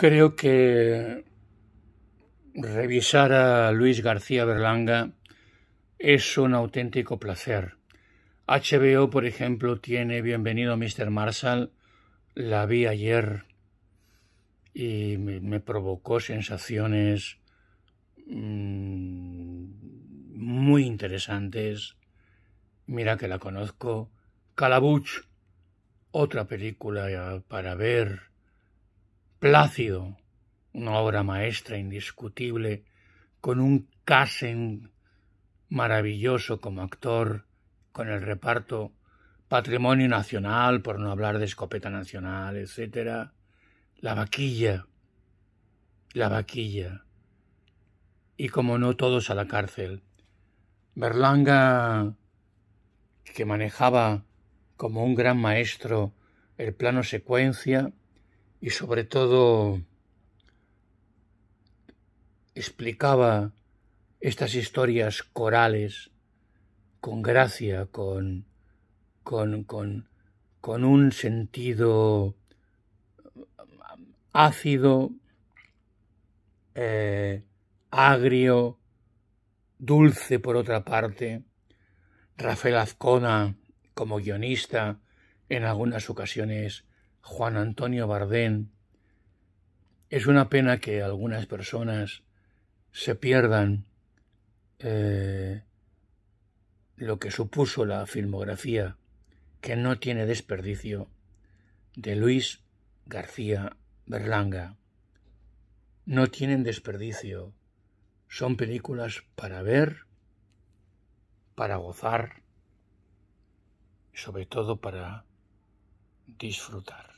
Creo que revisar a Luis García Berlanga es un auténtico placer. HBO, por ejemplo, tiene Bienvenido Mr. Marshall, la vi ayer y me provocó sensaciones mm, muy interesantes. Mira que la conozco. Calabuch, otra película para ver Plácido, una obra maestra indiscutible, con un Casen maravilloso como actor, con el reparto Patrimonio Nacional, por no hablar de Escopeta Nacional, etc. La vaquilla, la vaquilla. Y como no todos a la cárcel. Berlanga, que manejaba como un gran maestro el plano secuencia, y sobre todo explicaba estas historias corales con gracia, con, con, con, un sentido ácido, eh, agrio, dulce por otra parte. Rafael Azcona, como guionista, en algunas ocasiones Juan Antonio Bardén. Es una pena que algunas personas se pierdan eh, lo que supuso la filmografía, que no tiene desperdicio, de Luis García Berlanga. No tienen desperdicio. Son películas para ver, para gozar, sobre todo para disfrutar.